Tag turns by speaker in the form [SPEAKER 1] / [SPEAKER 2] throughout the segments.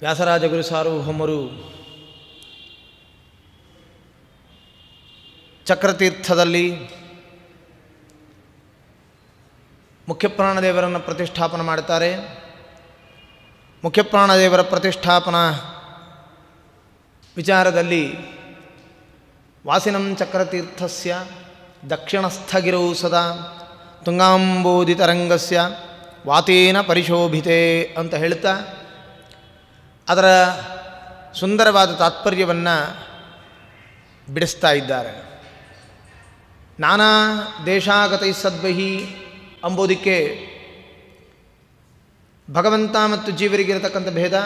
[SPEAKER 1] ವ್ಯಾಸರಾಜ ಗುರು ಸಾರ್ವಭೌಮರು ಚಕ್ರತೀರ್ಥದಲ್ಲಿ ಮುಖ್ಯಪ್ರಾಣದೇವರನ್ನು ಪ್ರತಿಷ್ಠಾಪನೆ ಮಾಡ್ತಾರೆ ಮುಖ್ಯಪ್ರಾಣದೇವರ ಪ್ರತಿಷ್ಠಾಪನಾ ವಿಚಾರದಲ್ಲಿ ವಾಸಿನಂ ಚಕ್ರತೀರ್ಥಸ್ಯ ದಕ್ಷಿಣಸ್ಥಗಿರೌ ಸದಾ ತುಂಗಾಂಬೋದಿತರಂಗಸ್ಯ ವಾತೇನ ಪರಿಶೋಭಿತೆ ಅಂತ ಹೇಳ್ತಾ ಅದರ ಸುಂದರವಾದ ತಾತ್ಪರ್ಯವನ್ನು ಬಿಡಿಸ್ತಾ ಇದ್ದಾರೆ ನಾನಾ ದೇಶಾಗತೈ ಸದ್ವಹಿ ಅಂಬೋದಕ್ಕೆ ಭಗವಂತ ಮತ್ತು ಜೀವರಿಗಿರತಕ್ಕಂಥ ಭೇದ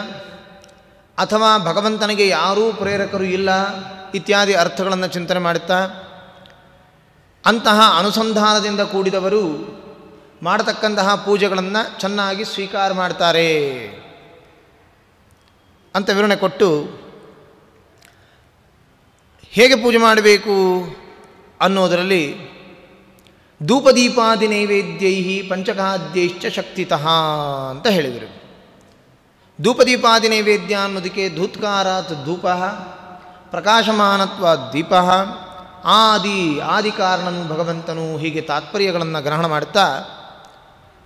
[SPEAKER 1] ಅಥವಾ ಭಗವಂತನಿಗೆ ಯಾರೂ ಪ್ರೇರಕರು ಇಲ್ಲ ಇತ್ಯಾದಿ ಅರ್ಥಗಳನ್ನು ಚಿಂತನೆ ಮಾಡುತ್ತಾ ಅಂತಹ ಅನುಸಂಧಾನದಿಂದ ಕೂಡಿದವರು ಮಾಡತಕ್ಕಂತಹ ಪೂಜೆಗಳನ್ನು ಚೆನ್ನಾಗಿ ಸ್ವೀಕಾರ ಮಾಡ್ತಾರೆ ಅಂತ ವಿವರಣೆ ಕೊಟ್ಟು ಹೇಗೆ ಪೂಜೆ ಮಾಡಬೇಕು ಅನ್ನೋದರಲ್ಲಿ ಧೂಪದೀಪಾದಿ ನೈವೇದ್ಯೈ ಪಂಚಕಾದ್ಯೈಶ್ಚ ಶಕ್ತಿತಃ ಅಂತ ಹೇಳಿದರು ಧೂಪದೀಪಾದಿ ನೈವೇದ್ಯ ಅನ್ನೋದಕ್ಕೆ ಧೂತ್ಕಾರಾತ್ ಧೂಪ ಪ್ರಕಾಶಮಾನತ್ವ ದೀಪ ಆದಿ ಆದಿ ಕಾರಣನು ಭಗವಂತನು ಹೀಗೆ ತಾತ್ಪರ್ಯಗಳನ್ನು ಗ್ರಹಣ ಮಾಡ್ತಾ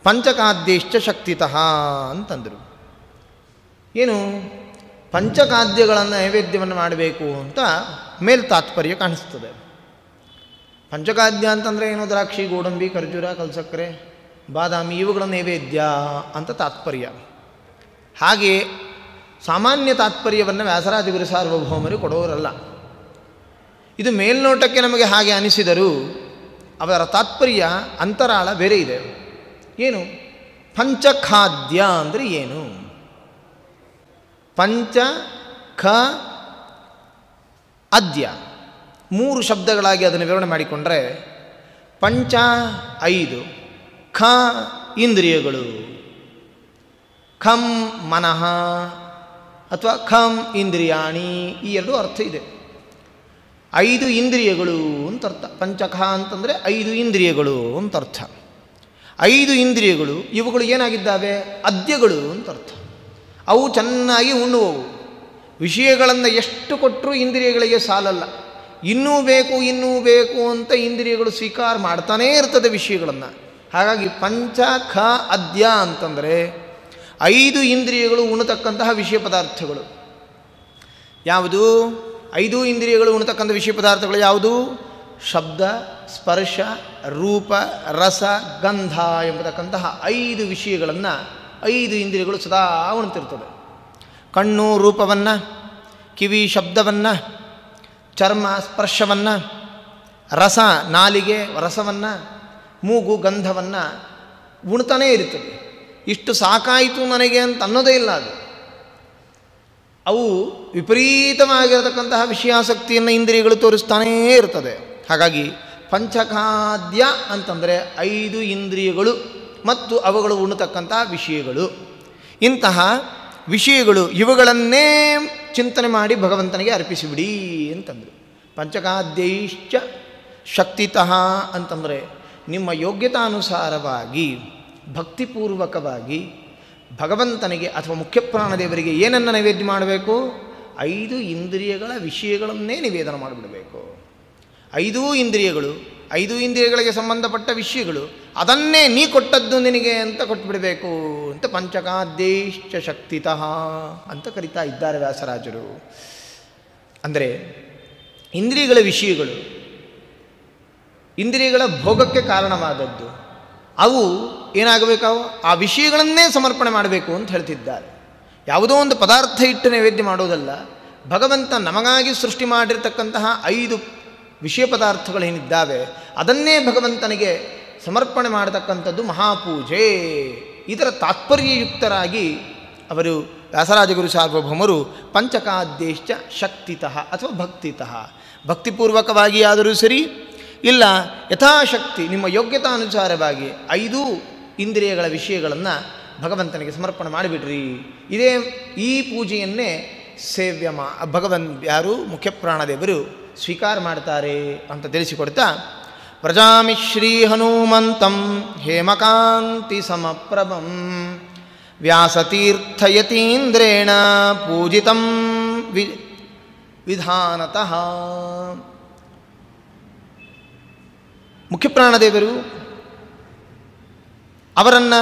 [SPEAKER 1] ಪಂಚಕಾದ್ಯೈಶ್ಚ ಶಕ್ತಿತಃ ಅಂತಂದರು ಏನು ಪಂಚಖಾದ್ಯಗಳನ್ನು ನೈವೇದ್ಯವನ್ನು ಮಾಡಬೇಕು ಅಂತ ಮೇಲ್ ತಾತ್ಪರ್ಯ ಕಾಣಿಸ್ತದೆ ಪಂಚಖಾದ್ಯ ಅಂತಂದರೆ ಏನು ದ್ರಾಕ್ಷಿ ಗೋಡಂಬಿ ಖರ್ಜೂರ ಕಲ್ಸಕ್ಕರೆ ಬಾದಾಮಿ ಇವುಗಳ ನೈವೇದ್ಯ ಅಂತ ತಾತ್ಪರ್ಯ ಹಾಗೆ ಸಾಮಾನ್ಯ ತಾತ್ಪರ್ಯವನ್ನು ಗುರು ಸಾರ್ವಭೌಮರು ಕೊಡೋರಲ್ಲ ಇದು ಮೇಲ್ನೋಟಕ್ಕೆ ನಮಗೆ ಹಾಗೆ ಅನಿಸಿದರೂ ಅವರ ತಾತ್ಪರ್ಯ ಅಂತರಾಳ ಬೇರೆ ಇದೆ ಏನು ಪಂಚಖಾದ್ಯ ಅಂದರೆ ಏನು ಪಂಚ ಖ ಅದ್ಯ ಮೂರು ಶಬ್ದಗಳಾಗಿ ಅದನ್ನು ವಿವರಣೆ ಮಾಡಿಕೊಂಡ್ರೆ ಪಂಚ ಐದು ಖ ಇಂದ್ರಿಯಗಳು ಖಂ ಮನಃ ಅಥವಾ ಖಂ ಇಂದ್ರಿಯಾಣಿ ಈ ಎರಡು ಅರ್ಥ ಇದೆ ಐದು ಇಂದ್ರಿಯಗಳು ಅಂತ ಅರ್ಥ ಪಂಚಖ ಅಂತಂದರೆ ಐದು ಇಂದ್ರಿಯಗಳು ಅಂತ ಅರ್ಥ ಐದು ಇಂದ್ರಿಯಗಳು ಇವುಗಳು ಏನಾಗಿದ್ದಾವೆ ಅದ್ಯಗಳು ಅಂತ ಅರ್ಥ ಅವು ಚೆನ್ನಾಗಿ ಉಣ್ಣುವವು ವಿಷಯಗಳನ್ನು ಎಷ್ಟು ಕೊಟ್ಟರೂ ಇಂದ್ರಿಯಗಳಿಗೆ ಸಾಲಲ್ಲ ಇನ್ನೂ ಬೇಕು ಇನ್ನೂ ಬೇಕು ಅಂತ ಇಂದ್ರಿಯಗಳು ಸ್ವೀಕಾರ ಮಾಡ್ತಾನೇ ಇರ್ತದೆ ವಿಷಯಗಳನ್ನು ಹಾಗಾಗಿ ಪಂಚ ಖ ಅದ್ಯ ಅಂತಂದರೆ ಐದು ಇಂದ್ರಿಯಗಳು ಉಣತಕ್ಕಂತಹ ವಿಷಯ ಪದಾರ್ಥಗಳು ಯಾವುದು ಐದು ಇಂದ್ರಿಯಗಳು ಉಣತಕ್ಕಂಥ ವಿಷಯ ಪದಾರ್ಥಗಳು ಯಾವುದು ಶಬ್ದ ಸ್ಪರ್ಶ ರೂಪ ರಸ ಗಂಧ ಎಂಬತಕ್ಕಂತಹ ಐದು ವಿಷಯಗಳನ್ನು ಐದು ಇಂದ್ರಿಯಗಳು ಸದಾ ಉಣ್ತಿರ್ತದೆ ಕಣ್ಣು ರೂಪವನ್ನು ಕಿವಿ ಶಬ್ದವನ್ನು ಚರ್ಮ ಸ್ಪರ್ಶವನ್ನು ರಸ ನಾಲಿಗೆ ರಸವನ್ನು ಮೂಗು ಗಂಧವನ್ನು ಉಣ್ತಾನೇ ಇರ್ತದೆ ಇಷ್ಟು ಸಾಕಾಯಿತು ನನಗೆ ಅಂತ ಅನ್ನೋದೇ ಇಲ್ಲ ಅದು ಅವು ವಿಪರೀತವಾಗಿರತಕ್ಕಂತಹ ವಿಷಯಾಸಕ್ತಿಯನ್ನು ಇಂದ್ರಿಯಗಳು ತೋರಿಸ್ತಾನೇ ಇರ್ತದೆ ಹಾಗಾಗಿ ಪಂಚಖಾದ್ಯ ಅಂತಂದರೆ ಐದು ಇಂದ್ರಿಯಗಳು ಮತ್ತು ಅವುಗಳು ಉಣ್ಣತಕ್ಕಂಥ ವಿಷಯಗಳು ಇಂತಹ ವಿಷಯಗಳು ಇವುಗಳನ್ನೇ ಚಿಂತನೆ ಮಾಡಿ ಭಗವಂತನಿಗೆ ಅರ್ಪಿಸಿಬಿಡಿ ಅಂತಂದರು ಪಂಚಕಾದ್ಯೈಶ್ಚ ಶಕ್ತಿತಃ ಅಂತಂದರೆ ನಿಮ್ಮ ಯೋಗ್ಯತಾನುಸಾರವಾಗಿ ಭಕ್ತಿಪೂರ್ವಕವಾಗಿ ಭಗವಂತನಿಗೆ ಅಥವಾ ಮುಖ್ಯಪ್ರಾಣದೇವರಿಗೆ ಏನನ್ನು ನೈವೇದ್ಯ ಮಾಡಬೇಕು ಐದು ಇಂದ್ರಿಯಗಳ ವಿಷಯಗಳನ್ನೇ ನಿವೇದನ ಮಾಡಿಬಿಡಬೇಕು ಐದೂ ಇಂದ್ರಿಯಗಳು ಐದು ಇಂದ್ರಿಯಗಳಿಗೆ ಸಂಬಂಧಪಟ್ಟ ವಿಷಯಗಳು ಅದನ್ನೇ ನೀ ಕೊಟ್ಟದ್ದು ನಿನಗೆ ಅಂತ ಕೊಟ್ಬಿಡಬೇಕು ಅಂತ ಪಂಚಕಾದ್ದೇಶ್ಚ ಶಕ್ತಿತಃ ಅಂತ ಕರಿತಾ ಇದ್ದಾರೆ ವ್ಯಾಸರಾಜರು ಅಂದರೆ ಇಂದ್ರಿಯಗಳ ವಿಷಯಗಳು ಇಂದ್ರಿಯಗಳ ಭೋಗಕ್ಕೆ ಕಾರಣವಾದದ್ದು ಅವು ಏನಾಗಬೇಕಾವು ಆ ವಿಷಯಗಳನ್ನೇ ಸಮರ್ಪಣೆ ಮಾಡಬೇಕು ಅಂತ ಹೇಳ್ತಿದ್ದಾರೆ ಯಾವುದೋ ಒಂದು ಪದಾರ್ಥ ಇಟ್ಟು ನೈವೇದ್ಯ ಮಾಡೋದಲ್ಲ ಭಗವಂತ ನಮಗಾಗಿ ಸೃಷ್ಟಿ ಮಾಡಿರ್ತಕ್ಕಂತಹ ಐದು ವಿಷಯ ಪದಾರ್ಥಗಳೇನಿದ್ದಾವೆ ಅದನ್ನೇ ಭಗವಂತನಿಗೆ ಸಮರ್ಪಣೆ ಮಾಡತಕ್ಕಂಥದ್ದು ಮಹಾಪೂಜೆ ಇದರ ತಾತ್ಪರ್ಯಯುಕ್ತರಾಗಿ ಅವರು ವ್ಯಾಸರಾಜಗುರು ಸಾರ್ವಭೌಮರು ಪಂಚಕಾದ್ದೇಶ್ಚ ಶಕ್ತಿತಃ ಅಥವಾ ಭಕ್ತಿತಃ ಭಕ್ತಿಪೂರ್ವಕವಾಗಿ ಆದರೂ ಸರಿ ಇಲ್ಲ ಯಥಾಶಕ್ತಿ ನಿಮ್ಮ ಯೋಗ್ಯತಾನುಸಾರವಾಗಿ ಐದು ಇಂದ್ರಿಯಗಳ ವಿಷಯಗಳನ್ನು ಭಗವಂತನಿಗೆ ಸಮರ್ಪಣೆ ಮಾಡಿಬಿಡ್ರಿ ಇದೇ ಈ ಪೂಜೆಯನ್ನೇ ಸೇವ್ಯ ಮಾ ಭಗವನ್ ಯಾರು ಮುಖ್ಯಪ್ರಾಣದೇವರು ಸ್ವೀಕಾರ ಮಾಡ್ತಾರೆ ಅಂತ ತಿಳಿಸಿಕೊಡ್ತಾ ಶ್ರೀ ಹನುಮಂತಂ ಹೇಮಕಾಂತಿ ವ್ಯಾಸತೀರ್ಥಯತೀಂದ್ರೇಣ ಪೂಜಿತಂ ವಿ ವಿಧಾನತಃ ಮುಖ್ಯಪ್ರಾಣದೇವರು ಅವರನ್ನು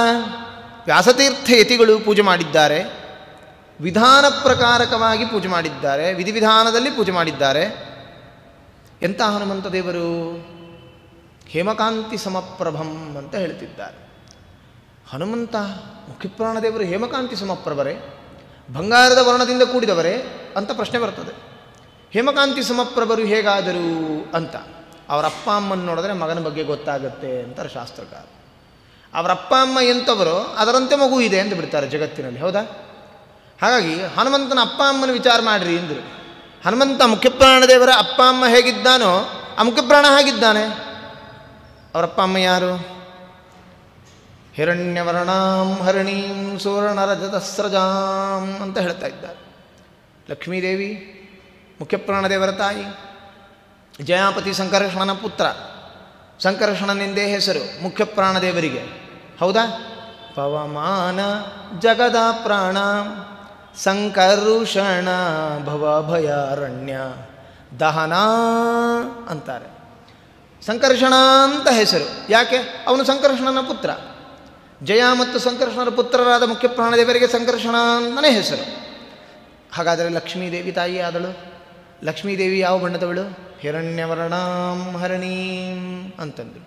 [SPEAKER 1] ವ್ಯಾಸತೀರ್ಥಯತಿಗಳು ಪೂಜೆ ಮಾಡಿದ್ದಾರೆ ವಿಧಾನ ಪ್ರಕಾರಕವಾಗಿ ಪೂಜೆ ಮಾಡಿದ್ದಾರೆ ವಿಧಿವಿಧಾನದಲ್ಲಿ ಪೂಜೆ ಮಾಡಿದ್ದಾರೆ ಎಂಥ ಹನುಮಂತ ದೇವರು ಹೇಮಕಾಂತಿ ಸಮಪ್ರಭಂ ಅಂತ ಹೇಳ್ತಿದ್ದಾರೆ ಹನುಮಂತ ಮುಖ್ಯಪ್ರಾಣದೇವರು ಹೇಮಕಾಂತಿ ಸಮಪ್ರಭರೇ ಬಂಗಾರದ ವರ್ಣದಿಂದ ಕೂಡಿದವರೇ ಅಂತ ಪ್ರಶ್ನೆ ಬರ್ತದೆ ಹೇಮಕಾಂತಿ ಸಮಪ್ರಭರು ಹೇಗಾದರು ಅಂತ ಅವರ ಅಪ್ಪ ಅಮ್ಮನ ನೋಡಿದ್ರೆ ಮಗನ ಬಗ್ಗೆ ಗೊತ್ತಾಗುತ್ತೆ ಅಂತಾರೆ ಶಾಸ್ತ್ರಕಾರ ಅವರ ಅಪ್ಪ ಅಮ್ಮ ಎಂಥವರೋ ಅದರಂತೆ ಮಗು ಇದೆ ಅಂತ ಬಿಡ್ತಾರೆ ಜಗತ್ತಿನಲ್ಲಿ ಹೌದಾ ಹಾಗಾಗಿ ಹನುಮಂತನ ಅಪ್ಪ ಅಮ್ಮನ ವಿಚಾರ ಮಾಡಿರಿ ಅಂದರು ಹನುಮಂತ ಮುಖ್ಯಪ್ರಾಣದೇವರ ಅಪ್ಪ ಅಮ್ಮ ಹೇಗಿದ್ದಾನೋ ಆ ಮುಖ್ಯಪ್ರಾಣ ಹಾಗಿದ್ದಾನೆ ಅವರಪ್ಪ ಅಮ್ಮ ಯಾರು ಹಿರಣ್ಯವರ್ಣಾಂ ಹರಿಣೀಂ ಸುವರ್ಣರಜತಸ್ರಜಾಂ ಅಂತ ಹೇಳ್ತಾ ಇದ್ದಾರೆ ಲಕ್ಷ್ಮೀದೇವಿ ಮುಖ್ಯಪ್ರಾಣದೇವರ ತಾಯಿ ಜಯಾಪತಿ ಸಂಕರ್ಷಣನ ಪುತ್ರ ಸಂಕರ್ಷಣನೆಂದೇ ಹೆಸರು ಮುಖ್ಯಪ್ರಾಣದೇವರಿಗೆ ಹೌದಾ ಪವಮಾನ ಜಗದ ಪ್ರಾಣ ಸಂಕರುಷಣ ಭವಭಯಾರಣ್ಯ ದಹನಾ ಅಂತಾರೆ ಸಂಕರ್ಷಣ ಅಂತ ಹೆಸರು ಯಾಕೆ ಅವನು ಸಂಕರ್ಷಣನ ಪುತ್ರ ಜಯ ಮತ್ತು ಸಂಕರ್ಷಣರ ಪುತ್ರರಾದ ಮುಖ್ಯ ಪ್ರಾಣದೇವರಿಗೆ ಸಂಕರ್ಷಣ ಅಂತಲೇ ಹೆಸರು ಹಾಗಾದರೆ ಲಕ್ಷ್ಮೀದೇವಿ ತಾಯಿ ಆದಳು ಲಕ್ಷ್ಮೀದೇವಿ ಯಾವ ಬಣ್ಣದವಳು ಹಿರಣ್ಯವರ್ಣಾಂ ಹರಣೀಂ ಅಂತಂದು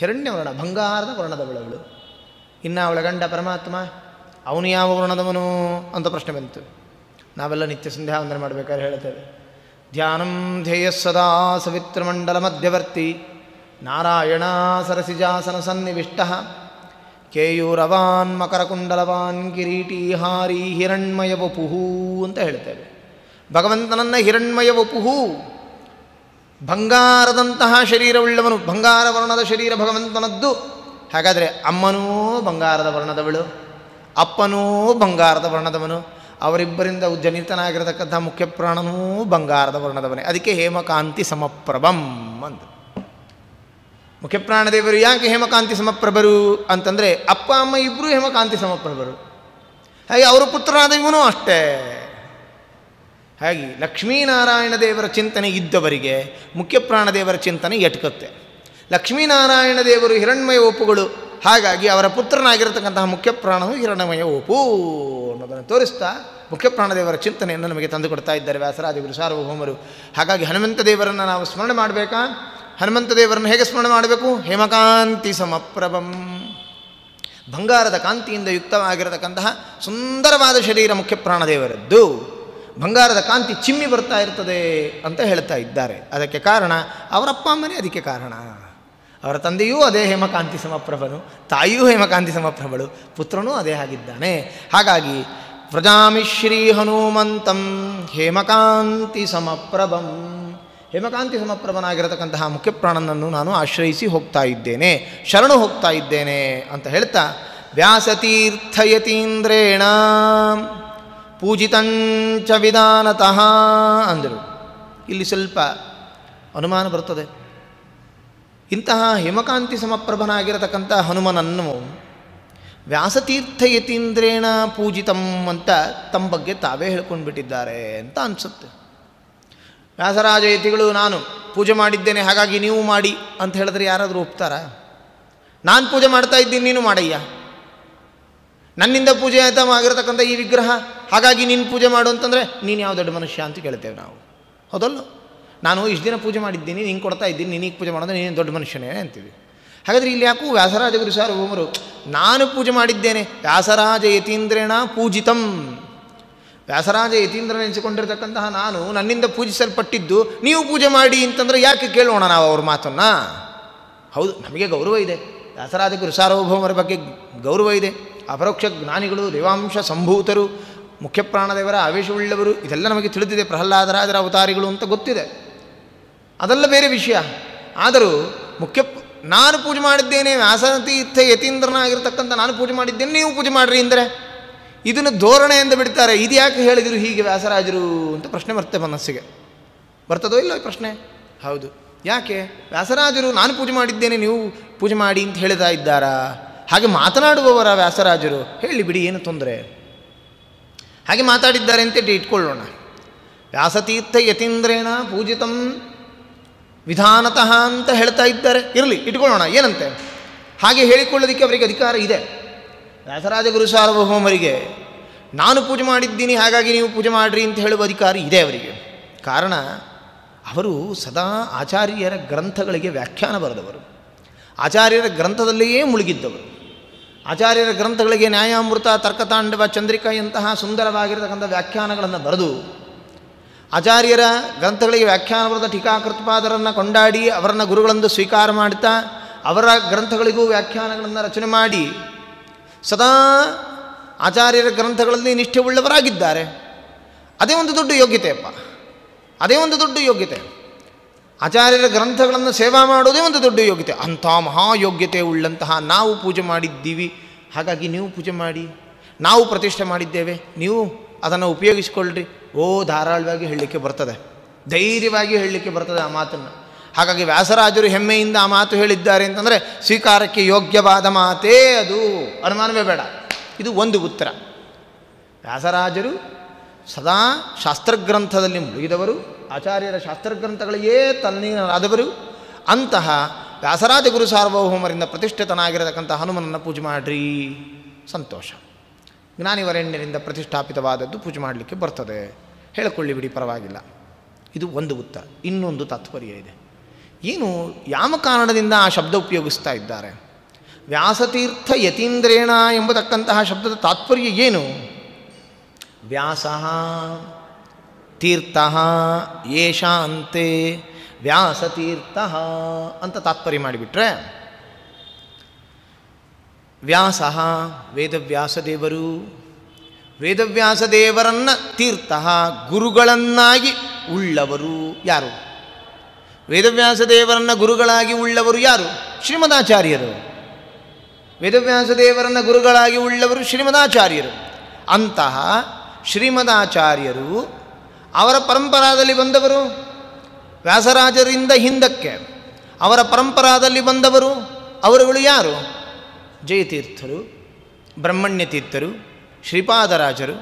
[SPEAKER 1] ಹಿರಣ್ಯವರ್ಣ ಬಂಗಾರದ ವರ್ಣದವಳವಳು ಇನ್ನು ಅವಳ ಗಂಡ ಪರಮಾತ್ಮ ಅವನು ಯಾವ ವರ್ಣದವನು ಅಂತ ಪ್ರಶ್ನೆ ಬಂತು ನಾವೆಲ್ಲ ನಿತ್ಯ ಸಂಧ್ಯಾ ವಂದನೆ ಮಾಡಬೇಕಾದ್ರೆ ಹೇಳ್ತೇವೆ ಧ್ಯಾನಂ ಧ್ಯೇಯಸ್ಸದಾ ಸವಿತ್ರಮಂಡಲ ಮಧ್ಯವರ್ತಿ ನಾರಾಯಣ ಸರಸಿಜಾಸನ ಸನ್ನಿವಿಷ್ಟ ಕೇಯೂರವಾನ್ ಮಕರಕುಂಡಲವಾನ್ ಹಾರಿ ಹಿರಣ್ಮಯ ವಪುಹು ಅಂತ ಹೇಳ್ತೇವೆ ಭಗವಂತನನ್ನ ಹಿರಣ್ಮಯ ವಪುಹು ಬಂಗಾರದಂತಹ ಶರೀರವುಳ್ಳವನು ಬಂಗಾರ ವರ್ಣದ ಶರೀರ ಭಗವಂತನದ್ದು ಹಾಗಾದರೆ ಅಮ್ಮನೂ ಬಂಗಾರದ ವರ್ಣದವಳು ಅಪ್ಪನೂ ಬಂಗಾರದ ವರ್ಣದವನು ಅವರಿಬ್ಬರಿಂದ ಜನಿತನಾಗಿರತಕ್ಕಂಥ ಮುಖ್ಯ ಪ್ರಾಣನೂ ಬಂಗಾರದ ವರ್ಣದವನೇ ಅದಕ್ಕೆ ಹೇಮಕಾಂತಿ ಸಮಪ್ರಭಂ ಅಂತ ಮುಖ್ಯಪ್ರಾಣದೇವರು ಯಾಕೆ ಹೇಮಕಾಂತಿ ಸಮಪ್ರಭರು ಅಂತಂದರೆ ಅಪ್ಪ ಅಮ್ಮ ಇಬ್ಬರೂ ಹೇಮಕಾಂತಿ ಸಮಪ್ರಭರು ಹಾಗೆ ಅವರ ಪುತ್ರನಾದ ಇವನು ಅಷ್ಟೇ ಹಾಗೆ ಲಕ್ಷ್ಮೀನಾರಾಯಣ ದೇವರ ಚಿಂತನೆ ಇದ್ದವರಿಗೆ ದೇವರ ಚಿಂತನೆ ಎಟ್ಕತ್ತೆ ಲಕ್ಷ್ಮೀನಾರಾಯಣ ದೇವರು ಹಿರಣ್ಮಯ ಒಪ್ಪುಗಳು ಹಾಗಾಗಿ ಅವರ ಪುತ್ರನಾಗಿರತಕ್ಕಂತಹ ಮುಖ್ಯ ಪ್ರಾಣವು ಹಿರಣ್ಮಯ ಒಪ್ಪು ಅನ್ನೋದನ್ನು ತೋರಿಸ್ತಾ ಮುಖ್ಯ ಪ್ರಾಣದೇವರ ಚಿಂತನೆಯನ್ನು ನಮಗೆ ತಂದುಕೊಡ್ತಾ ಇದ್ದಾರೆ ವ್ಯಾಸರಾದಿಗುರು ಸಾರ್ವಭೌಮರು ಹಾಗಾಗಿ ಹನುಮಂತ ದೇವರನ್ನು ನಾವು ಸ್ಮರಣೆ ಮಾಡಬೇಕಾ ಹನುಮಂತ ದೇವರನ್ನು ಹೇಗೆ ಸ್ಮರಣೆ ಮಾಡಬೇಕು ಹೇಮಕಾಂತಿ ಸಮಪ್ರಭಂ ಬಂಗಾರದ ಕಾಂತಿಯಿಂದ ಯುಕ್ತವಾಗಿರತಕ್ಕಂತಹ ಸುಂದರವಾದ ಶರೀರ ಮುಖ್ಯ ಪ್ರಾಣದೇವರದ್ದು ಬಂಗಾರದ ಕಾಂತಿ ಚಿಮ್ಮಿ ಬರ್ತಾ ಇರ್ತದೆ ಅಂತ ಹೇಳ್ತಾ ಇದ್ದಾರೆ ಅದಕ್ಕೆ ಕಾರಣ ಅವರಪ್ಪ ಅಮ್ಮನೇ ಅದಕ್ಕೆ ಕಾರಣ ಅವರ ತಂದೆಯೂ ಅದೇ ಹೇಮಕಾಂತಿ ಸಮಪ್ರಭನು ತಾಯಿಯೂ ಹೇಮಕಾಂತಿ ಸಮಪ್ರಭಳು ಪುತ್ರನೂ ಅದೇ ಆಗಿದ್ದಾನೆ ಹಾಗಾಗಿ ವ್ರಜಾಮಿ ಶ್ರೀ ಹನುಮಂತಂ ಹೇಮಕಾಂತಿ ಸಮಪ್ರಭಂ ಹೇಮಕಾಂತಿ ಸಮಪ್ರಭನಾಗಿರತಕ್ಕಂತಹ ಮುಖ್ಯಪ್ರಾಣನನ್ನು ನಾನು ಆಶ್ರಯಿಸಿ ಹೋಗ್ತಾ ಇದ್ದೇನೆ ಶರಣು ಹೋಗ್ತಾ ಇದ್ದೇನೆ ಅಂತ ಹೇಳ್ತಾ ವ್ಯಾಸತೀರ್ಥಯತೀಂದ್ರೇಣ ಪೂಜಿತಂಚ ವಿಧಾನತಃ ಅಂದರು ಇಲ್ಲಿ ಸ್ವಲ್ಪ ಅನುಮಾನ ಬರ್ತದೆ ಇಂತಹ ಹೇಮಕಾಂತಿ ಸಮಪ್ರಭನಾಗಿರತಕ್ಕಂಥ ಹನುಮನನ್ನು ವ್ಯಾಸತೀರ್ಥಯತೀಂದ್ರೇಣ ಪೂಜಿತಂ ಅಂತ ತಮ್ಮ ಬಗ್ಗೆ ತಾವೇ ಬಿಟ್ಟಿದ್ದಾರೆ ಅಂತ ಅನಿಸುತ್ತೆ ವ್ಯಾಸರಾಜಯತಿಗಳು ನಾನು ಪೂಜೆ ಮಾಡಿದ್ದೇನೆ ಹಾಗಾಗಿ ನೀವು ಮಾಡಿ ಅಂತ ಹೇಳಿದ್ರೆ ಯಾರಾದರೂ ಒಪ್ತಾರಾ ನಾನು ಪೂಜೆ ಮಾಡ್ತಾ ಇದ್ದೀನಿ ನೀನು ಮಾಡಯ್ಯ ನನ್ನಿಂದ ಪೂಜೆ ಆಯ್ತಾ ಆಗಿರತಕ್ಕಂಥ ಈ ವಿಗ್ರಹ ಹಾಗಾಗಿ ನೀನು ಪೂಜೆ ಮಾಡು ಅಂತಂದರೆ ನೀನು ಯಾವ ದೊಡ್ಡ ಮನುಷ್ಯ ಅಂತ ಕೇಳ್ತೇವೆ ನಾವು ಹೌದಲ್ಲ ನಾನು ಇಷ್ಟು ದಿನ ಪೂಜೆ ಮಾಡಿದ್ದೀನಿ ನೀನು ಕೊಡ್ತಾ ಇದ್ದೀನಿ ನಿನಗೆ ಪೂಜೆ ಮಾಡೋದು ನೀನು ದೊಡ್ಡ ಮನುಷ್ಯನೇ ಅಂತೀವಿ ಹಾಗಾದರೆ ಇಲ್ಲಿ ಯಾಕು ವ್ಯಾಸರಾಜ ಸಾರ್ವಭೌಮರು ನಾನು ಪೂಜೆ ಮಾಡಿದ್ದೇನೆ ವ್ಯಾಸರಾಜ ಯತೀಂದ್ರೇಣ ಪೂಜಿತಂ ವ್ಯಾಸರಾಜ ಯತೀಂದ್ರನ ನೆನೆಸಿಕೊಂಡಿರ್ತಕ್ಕಂತಹ ನಾನು ನನ್ನಿಂದ ಪೂಜಿಸಲ್ಪಟ್ಟಿದ್ದು ನೀವು ಪೂಜೆ ಮಾಡಿ ಅಂತಂದರೆ ಯಾಕೆ ಕೇಳೋಣ ನಾವು ಅವ್ರ ಮಾತನ್ನು ಹೌದು ನಮಗೆ ಗೌರವ ಇದೆ ವ್ಯಾಸರಾಜ ಗುರು ಸಾರ್ವಭೌಮರ ಬಗ್ಗೆ ಗೌರವ ಇದೆ ಅಪರೋಕ್ಷ ಜ್ಞಾನಿಗಳು ದೇವಾಂಶ ಸಂಭೂತರು ಮುಖ್ಯಪ್ರಾಣದೇವರ ಆವೇಶವುಳ್ಳವರು ಇದೆಲ್ಲ ನಮಗೆ ತಿಳಿದಿದೆ ಪ್ರಹ್ಲಾದರಾಜರ ಅವತಾರಿಗಳು ಅಂತ ಗೊತ್ತಿದೆ ಅದೆಲ್ಲ ಬೇರೆ ವಿಷಯ ಆದರೂ ಮುಖ್ಯ ನಾನು ಪೂಜೆ ಮಾಡಿದ್ದೇನೆ ವ್ಯಾಸತೀರ್ಥ ಯತೀಂದ್ರನಾಗಿರ್ತಕ್ಕಂಥ ನಾನು ಪೂಜೆ ಮಾಡಿದ್ದೇನೆ ನೀವು ಪೂಜೆ ಮಾಡ್ರಿ ಅಂದರೆ ಇದನ್ನು ಎಂದು ಬಿಡ್ತಾರೆ ಇದು ಯಾಕೆ ಹೇಳಿದರು ಹೀಗೆ ವ್ಯಾಸರಾಜರು ಅಂತ ಪ್ರಶ್ನೆ ಬರ್ತೆ ಮನಸ್ಸಿಗೆ ಬರ್ತದೋ ಇಲ್ಲೋ ಪ್ರಶ್ನೆ ಹೌದು ಯಾಕೆ ವ್ಯಾಸರಾಜರು ನಾನು ಪೂಜೆ ಮಾಡಿದ್ದೇನೆ ನೀವು ಪೂಜೆ ಮಾಡಿ ಅಂತ ಹೇಳ್ತಾ ಇದ್ದಾರಾ ಹಾಗೆ ಮಾತನಾಡುವವರ ವ್ಯಾಸರಾಜರು ಹೇಳಿ ಬಿಡಿ ಏನು ತೊಂದರೆ ಹಾಗೆ ಮಾತಾಡಿದ್ದಾರೆ ಅಂತೇಳಿ ಇಟ್ಕೊಳ್ಳೋಣ ವ್ಯಾಸತೀರ್ಥ ಯತೀಂದ್ರೇಣ ಪೂಜಿತಂ ವಿಧಾನತಃ ಅಂತ ಹೇಳ್ತಾ ಇದ್ದಾರೆ ಇರಲಿ ಇಟ್ಕೊಳ್ಳೋಣ ಏನಂತೆ ಹಾಗೆ ಹೇಳಿಕೊಳ್ಳೋದಕ್ಕೆ ಅವರಿಗೆ ಅಧಿಕಾರ ಇದೆ ವ್ಯಾಸರಾಜ ಗುರು ಸಾರ್ವಭೌಮರಿಗೆ ನಾನು ಪೂಜೆ ಮಾಡಿದ್ದೀನಿ ಹಾಗಾಗಿ ನೀವು ಪೂಜೆ ಮಾಡಿರಿ ಅಂತ ಹೇಳುವ ಅಧಿಕಾರ ಇದೆ ಅವರಿಗೆ ಕಾರಣ ಅವರು ಸದಾ ಆಚಾರ್ಯರ ಗ್ರಂಥಗಳಿಗೆ ವ್ಯಾಖ್ಯಾನ ಬರೆದವರು ಆಚಾರ್ಯರ ಗ್ರಂಥದಲ್ಲಿಯೇ ಮುಳುಗಿದ್ದವರು ಆಚಾರ್ಯರ ಗ್ರಂಥಗಳಿಗೆ ನ್ಯಾಯಾಮೃತ ತರ್ಕತಾಂಡವ ಚಂದ್ರಿಕಾ ಎಂತಹ ಸುಂದರವಾಗಿರತಕ್ಕಂಥ ವ್ಯಾಖ್ಯಾನಗಳನ್ನು ಬರೆದು ಆಚಾರ್ಯರ ಗ್ರಂಥಗಳಿಗೆ ಬರೆದ ಟೀಕಾಕೃತಪಾದರನ್ನು ಕೊಂಡಾಡಿ ಅವರನ್ನು ಗುರುಗಳನ್ನು ಸ್ವೀಕಾರ ಮಾಡ್ತಾ ಅವರ ಗ್ರಂಥಗಳಿಗೂ ವ್ಯಾಖ್ಯಾನಗಳನ್ನು ರಚನೆ ಮಾಡಿ ಸದಾ ಆಚಾರ್ಯರ ಗ್ರಂಥಗಳಲ್ಲಿ ನಿಷ್ಠೆ ಉಳ್ಳವರಾಗಿದ್ದಾರೆ ಅದೇ ಒಂದು ದೊಡ್ಡ ಯೋಗ್ಯತೆಯಪ್ಪ ಅದೇ ಒಂದು ದೊಡ್ಡ ಯೋಗ್ಯತೆ ಆಚಾರ್ಯರ ಗ್ರಂಥಗಳನ್ನು ಸೇವಾ ಮಾಡೋದೇ ಒಂದು ದೊಡ್ಡ ಯೋಗ್ಯತೆ ಅಂಥ ಮಹಾಯೋಗ್ಯತೆ ಉಳ್ಳಂತಹ ನಾವು ಪೂಜೆ ಮಾಡಿದ್ದೀವಿ ಹಾಗಾಗಿ ನೀವು ಪೂಜೆ ಮಾಡಿ ನಾವು ಪ್ರತಿಷ್ಠೆ ಮಾಡಿದ್ದೇವೆ ನೀವು ಅದನ್ನು ಉಪಯೋಗಿಸ್ಕೊಳ್ಳ್ರಿ ಓ ಧಾರಾಳವಾಗಿ ಹೇಳಲಿಕ್ಕೆ ಬರ್ತದೆ ಧೈರ್ಯವಾಗಿ ಹೇಳಲಿಕ್ಕೆ ಬರ್ತದೆ ಆ ಮಾತನ್ನು ಹಾಗಾಗಿ ವ್ಯಾಸರಾಜರು ಹೆಮ್ಮೆಯಿಂದ ಆ ಮಾತು ಹೇಳಿದ್ದಾರೆ ಅಂತಂದರೆ ಸ್ವೀಕಾರಕ್ಕೆ ಯೋಗ್ಯವಾದ ಮಾತೇ ಅದು ಅನುಮಾನವೇ ಬೇಡ ಇದು ಒಂದು ಉತ್ತರ ವ್ಯಾಸರಾಜರು ಸದಾ ಶಾಸ್ತ್ರಗ್ರಂಥದಲ್ಲಿ ಮುಳುಗಿದವರು ಆಚಾರ್ಯರ ಶಾಸ್ತ್ರಗ್ರಂಥಗಳಿಗೇ ತಲ್ಲೀನರಾದವರು ಅಂತಹ ವ್ಯಾಸರಾಜ ಗುರು ಸಾರ್ವಭೌಮರಿಂದ ಪ್ರತಿಷ್ಠಿತನಾಗಿರತಕ್ಕಂಥ ಹನುಮನನ್ನು ಪೂಜೆ ಮಾಡಿರಿ ಸಂತೋಷ ಜ್ಞಾನಿವರೆಣ್ಯರಿಂದ ಪ್ರತಿಷ್ಠಾಪಿತವಾದದ್ದು ಪೂಜೆ ಮಾಡಲಿಕ್ಕೆ ಬರ್ತದೆ ಹೇಳಿಕೊಳ್ಳಿ ಬಿಡಿ ಪರವಾಗಿಲ್ಲ ಇದು ಒಂದು ಉತ್ತರ ಇನ್ನೊಂದು ತಾತ್ಪರ್ಯ ಇದೆ ಏನು ಯಾವ ಕಾರಣದಿಂದ ಆ ಶಬ್ದ ಉಪಯೋಗಿಸ್ತಾ ಇದ್ದಾರೆ ವ್ಯಾಸತೀರ್ಥ ಯತೀಂದ್ರೇಣ ಎಂಬತಕ್ಕಂತಹ ಶಬ್ದದ ತಾತ್ಪರ್ಯ ಏನು ವ್ಯಾಸ ತೀರ್ಥ ಯೇಷಾಂತೆ ವ್ಯಾಸತೀರ್ಥ ಅಂತ ತಾತ್ಪರ್ಯ ಮಾಡಿಬಿಟ್ರೆ ವ್ಯಾಸ ವೇದವ್ಯಾಸದೇವರು ವೇದವ್ಯಾಸದೇವರನ್ನ ತೀರ್ಥ ಗುರುಗಳನ್ನಾಗಿ ಉಳ್ಳವರು ಯಾರು ವೇದವ್ಯಾಸದೇವರನ್ನ ಗುರುಗಳಾಗಿ ಉಳ್ಳವರು ಯಾರು ಶ್ರೀಮದಾಚಾರ್ಯರು ವೇದವ್ಯಾಸದೇವರನ್ನ ಗುರುಗಳಾಗಿ ಉಳ್ಳವರು ಶ್ರೀಮದಾಚಾರ್ಯರು ಅಂತಹ ಶ್ರೀಮದಾಚಾರ್ಯರು ಅವರ ಪರಂಪರಾದಲ್ಲಿ ಬಂದವರು ವ್ಯಾಸರಾಜರಿಂದ ಹಿಂದಕ್ಕೆ ಅವರ ಪರಂಪರಾದಲ್ಲಿ ಬಂದವರು ಅವರುಗಳು ಯಾರು ಜಯತೀರ್ಥರು ಬ್ರಹ್ಮಣ್ಯ ತೀರ್ಥರು ಶ್ರೀಪಾದರಾಜರು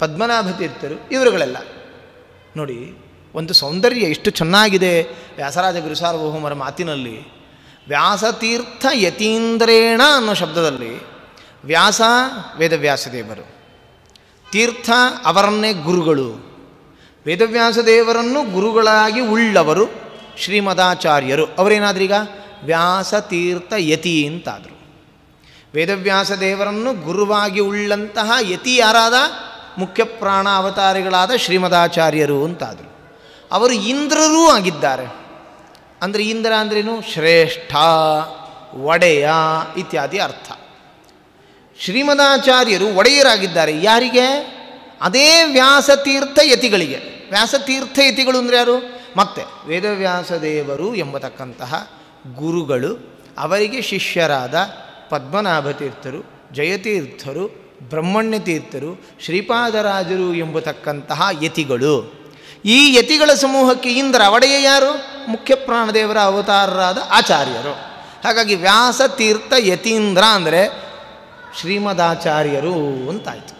[SPEAKER 1] ಪದ್ಮನಾಭ ತೀರ್ಥರು ಇವರುಗಳೆಲ್ಲ ನೋಡಿ ಒಂದು ಸೌಂದರ್ಯ ಎಷ್ಟು ಚೆನ್ನಾಗಿದೆ ವ್ಯಾಸರಾಜ ಗುರುಸಾರ್ವಭೌಮರ ಮಾತಿನಲ್ಲಿ ವ್ಯಾಸತೀರ್ಥ ಯತೀಂದ್ರೇಣ ಅನ್ನೋ ಶಬ್ದದಲ್ಲಿ ವ್ಯಾಸ ವೇದವ್ಯಾಸದೇವರು ತೀರ್ಥ ಅವರನ್ನೇ ಗುರುಗಳು ವೇದವ್ಯಾಸದೇವರನ್ನು ಗುರುಗಳಾಗಿ ಉಳ್ಳವರು ಶ್ರೀಮದಾಚಾರ್ಯರು ಅವರೇನಾದ್ರೀಗ ವ್ಯಾಸತೀರ್ಥ ಯತಿ ಅಂತಾದರು ವೇದವ್ಯಾಸ ದೇವರನ್ನು ಗುರುವಾಗಿ ಉಳ್ಳಂತಹ ಯತಿ ಯಾರಾದ ಮುಖ್ಯ ಪ್ರಾಣ ಅವತಾರಿಗಳಾದ ಶ್ರೀಮದಾಚಾರ್ಯರು ಅಂತಾದರು ಅವರು ಇಂದ್ರರೂ ಆಗಿದ್ದಾರೆ ಅಂದರೆ ಇಂದ್ರ ಅಂದ್ರೇನು ಶ್ರೇಷ್ಠ ಒಡೆಯ ಇತ್ಯಾದಿ ಅರ್ಥ ಶ್ರೀಮದಾಚಾರ್ಯರು ಒಡೆಯರಾಗಿದ್ದಾರೆ ಯಾರಿಗೆ ಅದೇ ವ್ಯಾಸತೀರ್ಥ ಯತಿಗಳಿಗೆ ವ್ಯಾಸತೀರ್ಥ ಯತಿಗಳು ಅಂದರೆ ಯಾರು ಮತ್ತೆ ವೇದವ್ಯಾಸದೇವರು ಎಂಬತಕ್ಕಂತಹ ಗುರುಗಳು ಅವರಿಗೆ ಶಿಷ್ಯರಾದ ಪದ್ಮನಾಭತೀರ್ಥರು ಜಯತೀರ್ಥರು ಬ್ರಹ್ಮಣ್ಯತೀರ್ಥರು ಶ್ರೀಪಾದರಾಜರು ಎಂಬತಕ್ಕಂತಹ ಯತಿಗಳು ಈ ಯತಿಗಳ ಸಮೂಹಕ್ಕೆ ಇಂದ್ರ ಒಡೆಯ ಯಾರು ಮುಖ್ಯ ಪ್ರಾಣದೇವರ ಅವತಾರರಾದ ಆಚಾರ್ಯರು ಹಾಗಾಗಿ ವ್ಯಾಸತೀರ್ಥ ಯತೀಂದ್ರ ಅಂದರೆ ಶ್ರೀಮದಾಚಾರ್ಯರು ಅಂತಾಯಿತು